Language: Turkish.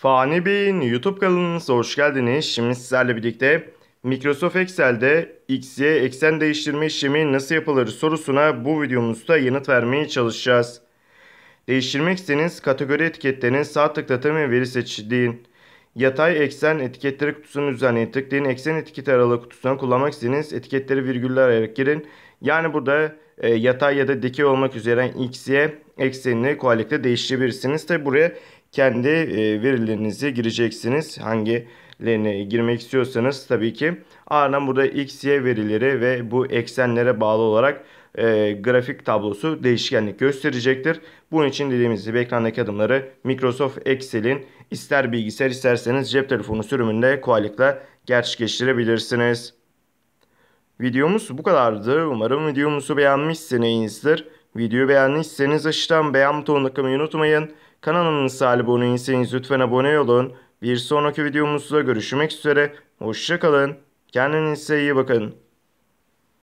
Fani Bey'in YouTube kanalınıza hoş geldiniz. Şimdi sizlerle birlikte Microsoft Excel'de X'ye eksen değiştirme işlemi nasıl yapılır sorusuna bu videomuzda yanıt vermeye çalışacağız. Değiştirmek istediğiniz kategori etiketlerini sağ tıklatın ve veri seçtiğin. Yatay eksen etiketleri kutusunun üzerine tıklayın. Eksen etiketi aralığı kutusuna kullanmak istediğiniz etiketleri virgüller ayırarak girin. Yani burada e, yatay ya da dikey olmak üzere x, y eksenini kolaylıkla değiştirebilirsiniz. Tabi buraya kendi e, verilerinizi gireceksiniz. hangilerine girmek istiyorsanız tabii ki ardından burada x, y verileri ve bu eksenlere bağlı olarak e, grafik tablosu değişkenlik gösterecektir. Bunun için dediğimiz gibi ekrandaki adımları Microsoft Excel'in ister bilgisayar isterseniz cep telefonu sürümünde kolaylıkla gerçekleştirebilirsiniz. Videomuz bu kadardı. Umarım videomuzu beğenmişsinizdir. Videoyu beğendiyseniz aşağıdan beğen butonuna tıklamayı unutmayın. Kanalımıza abone değilseniz lütfen abone olun. Bir sonraki videomuzda görüşmek üzere. Hoşçakalın. Kendinize iyi bakın.